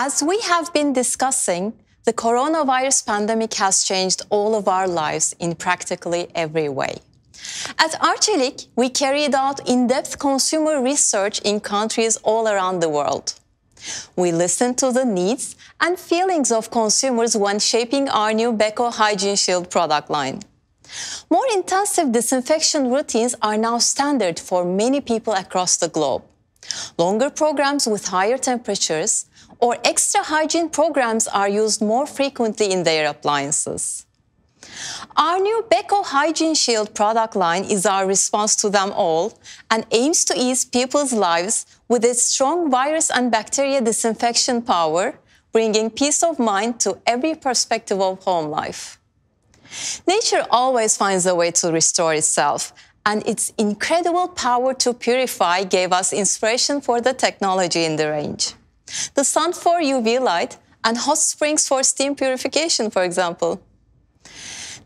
As we have been discussing, the coronavirus pandemic has changed all of our lives in practically every way. At Archelik, we carried out in-depth consumer research in countries all around the world. We listened to the needs and feelings of consumers when shaping our new Beko Hygiene Shield product line. More intensive disinfection routines are now standard for many people across the globe. Longer programs with higher temperatures, or extra hygiene programs are used more frequently in their appliances. Our new Beko Hygiene Shield product line is our response to them all and aims to ease people's lives with its strong virus and bacteria disinfection power, bringing peace of mind to every perspective of home life. Nature always finds a way to restore itself, and its incredible power to purify gave us inspiration for the technology in the range the sun for UV light, and hot springs for steam purification, for example.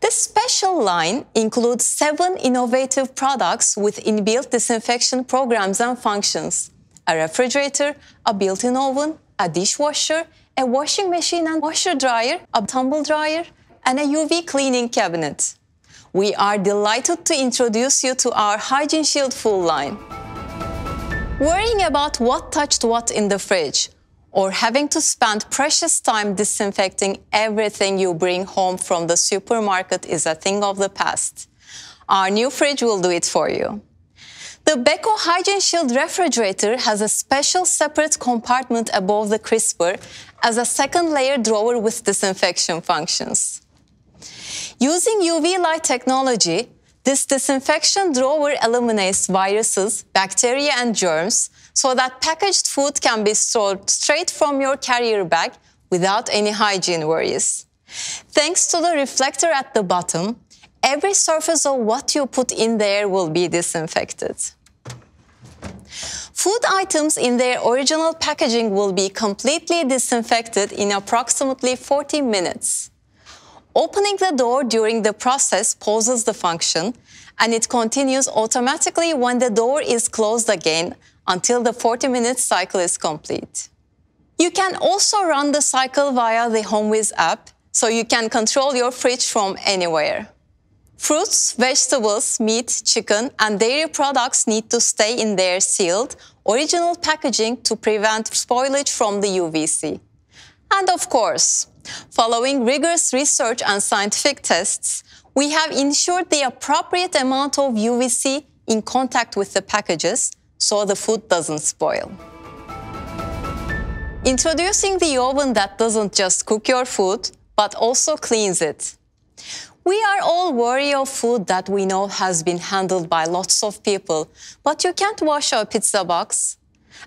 This special line includes seven innovative products with inbuilt disinfection programs and functions a refrigerator, a built in oven, a dishwasher, a washing machine and washer dryer, a tumble dryer, and a UV cleaning cabinet. We are delighted to introduce you to our Hygiene Shield full line. Worrying about what touched what in the fridge, or having to spend precious time disinfecting everything you bring home from the supermarket is a thing of the past. Our new fridge will do it for you. The Beko Hygiene Shield refrigerator has a special separate compartment above the crisper as a second layer drawer with disinfection functions. Using UV light technology, this disinfection drawer eliminates viruses, bacteria, and germs so that packaged food can be stored straight from your carrier bag without any hygiene worries. Thanks to the reflector at the bottom, every surface of what you put in there will be disinfected. Food items in their original packaging will be completely disinfected in approximately 40 minutes. Opening the door during the process pauses the function, and it continues automatically when the door is closed again until the 40-minute cycle is complete. You can also run the cycle via the HomeWiz app, so you can control your fridge from anywhere. Fruits, vegetables, meat, chicken, and dairy products need to stay in their sealed, original packaging to prevent spoilage from the UVC. And of course, following rigorous research and scientific tests, we have ensured the appropriate amount of UVC in contact with the packages so the food doesn't spoil. Introducing the oven that doesn't just cook your food, but also cleans it. We are all wary of food that we know has been handled by lots of people, but you can't wash a pizza box,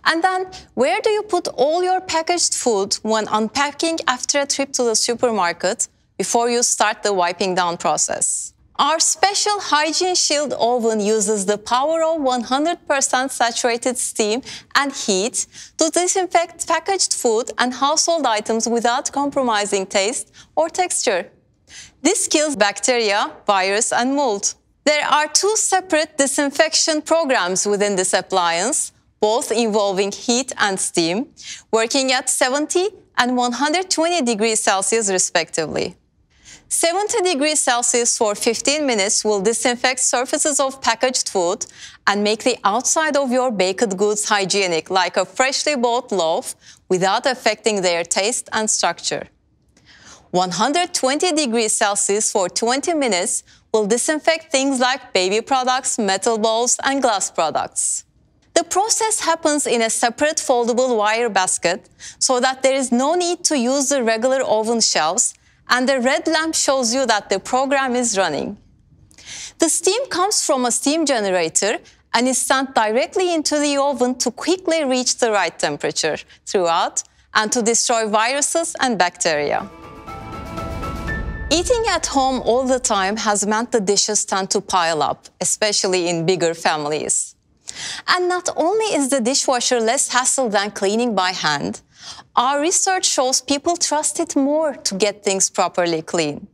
and then, where do you put all your packaged food when unpacking after a trip to the supermarket before you start the wiping down process? Our special Hygiene Shield oven uses the power of 100% saturated steam and heat to disinfect packaged food and household items without compromising taste or texture. This kills bacteria, virus, and mold. There are two separate disinfection programs within this appliance both involving heat and steam, working at 70 and 120 degrees Celsius respectively. 70 degrees Celsius for 15 minutes will disinfect surfaces of packaged food and make the outside of your baked goods hygienic like a freshly bought loaf without affecting their taste and structure. 120 degrees Celsius for 20 minutes will disinfect things like baby products, metal balls, and glass products. The process happens in a separate foldable wire basket so that there is no need to use the regular oven shelves and the red lamp shows you that the program is running. The steam comes from a steam generator and is sent directly into the oven to quickly reach the right temperature throughout and to destroy viruses and bacteria. Eating at home all the time has meant the dishes tend to pile up, especially in bigger families. And not only is the dishwasher less hassle than cleaning by hand, our research shows people trust it more to get things properly clean.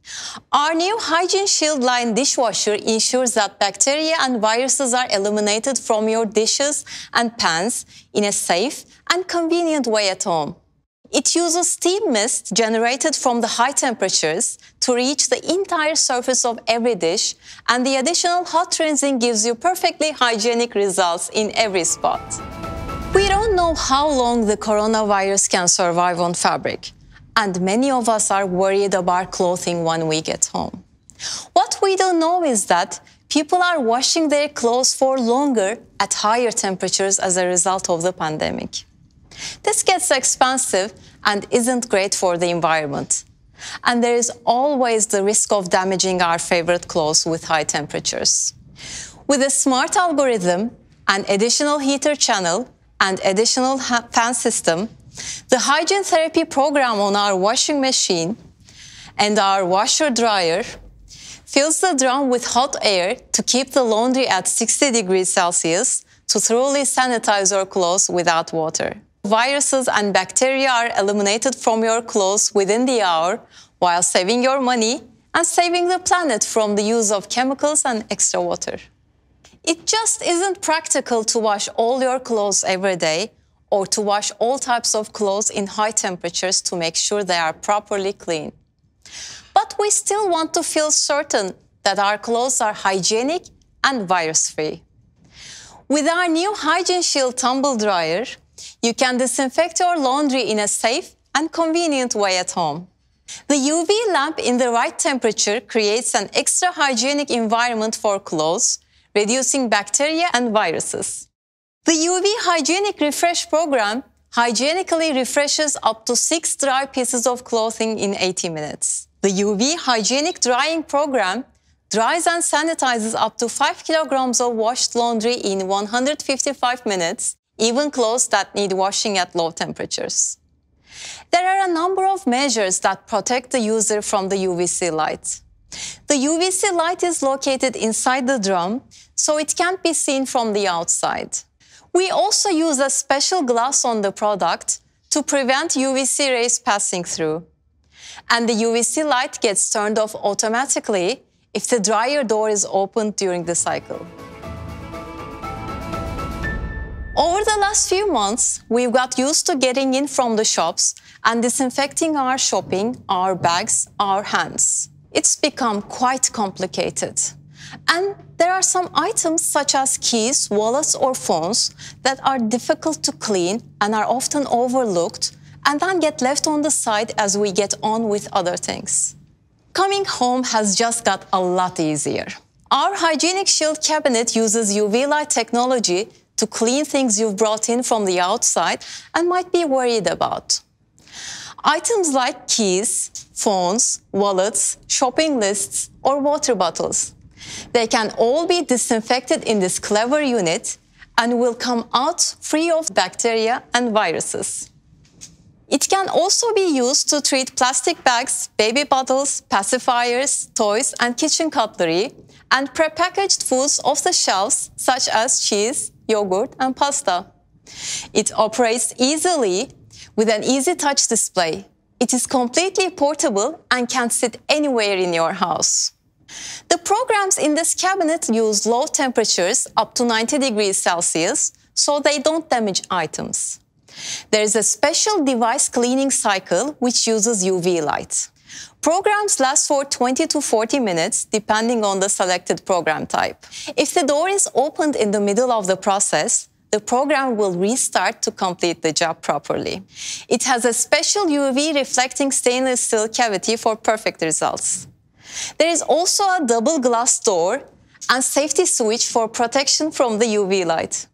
Our new Hygiene Shield line dishwasher ensures that bacteria and viruses are eliminated from your dishes and pans in a safe and convenient way at home. It uses steam mist generated from the high temperatures to reach the entire surface of every dish, and the additional hot rinsing gives you perfectly hygienic results in every spot. We don't know how long the coronavirus can survive on fabric, and many of us are worried about clothing when we get home. What we don't know is that people are washing their clothes for longer at higher temperatures as a result of the pandemic. This gets expensive and isn't great for the environment. And there is always the risk of damaging our favorite clothes with high temperatures. With a smart algorithm, an additional heater channel, and additional fan system, the hygiene therapy program on our washing machine and our washer dryer fills the drum with hot air to keep the laundry at 60 degrees Celsius to thoroughly sanitize our clothes without water. Viruses and bacteria are eliminated from your clothes within the hour while saving your money and saving the planet from the use of chemicals and extra water. It just isn't practical to wash all your clothes every day or to wash all types of clothes in high temperatures to make sure they are properly clean. But we still want to feel certain that our clothes are hygienic and virus-free. With our new Hygiene Shield tumble dryer, you can disinfect your laundry in a safe and convenient way at home. The UV lamp in the right temperature creates an extra hygienic environment for clothes, reducing bacteria and viruses. The UV Hygienic Refresh program hygienically refreshes up to six dry pieces of clothing in 80 minutes. The UV Hygienic Drying program dries and sanitizes up to 5 kilograms of washed laundry in 155 minutes even clothes that need washing at low temperatures. There are a number of measures that protect the user from the UVC light. The UVC light is located inside the drum, so it can't be seen from the outside. We also use a special glass on the product to prevent UVC rays passing through. And the UVC light gets turned off automatically if the dryer door is opened during the cycle. Over the last few months, we've got used to getting in from the shops and disinfecting our shopping, our bags, our hands. It's become quite complicated. And there are some items such as keys, wallets or phones that are difficult to clean and are often overlooked and then get left on the side as we get on with other things. Coming home has just got a lot easier. Our hygienic shield cabinet uses UV light technology to clean things you've brought in from the outside and might be worried about. Items like keys, phones, wallets, shopping lists, or water bottles. They can all be disinfected in this clever unit and will come out free of bacteria and viruses. It can also be used to treat plastic bags, baby bottles, pacifiers, toys, and kitchen cutlery, and prepackaged foods off the shelves, such as cheese, yogurt, and pasta. It operates easily with an easy touch display. It is completely portable and can sit anywhere in your house. The programs in this cabinet use low temperatures up to 90 degrees Celsius so they don't damage items. There is a special device cleaning cycle which uses UV light. Programs last for 20 to 40 minutes, depending on the selected program type. If the door is opened in the middle of the process, the program will restart to complete the job properly. It has a special UV reflecting stainless steel cavity for perfect results. There is also a double glass door and safety switch for protection from the UV light.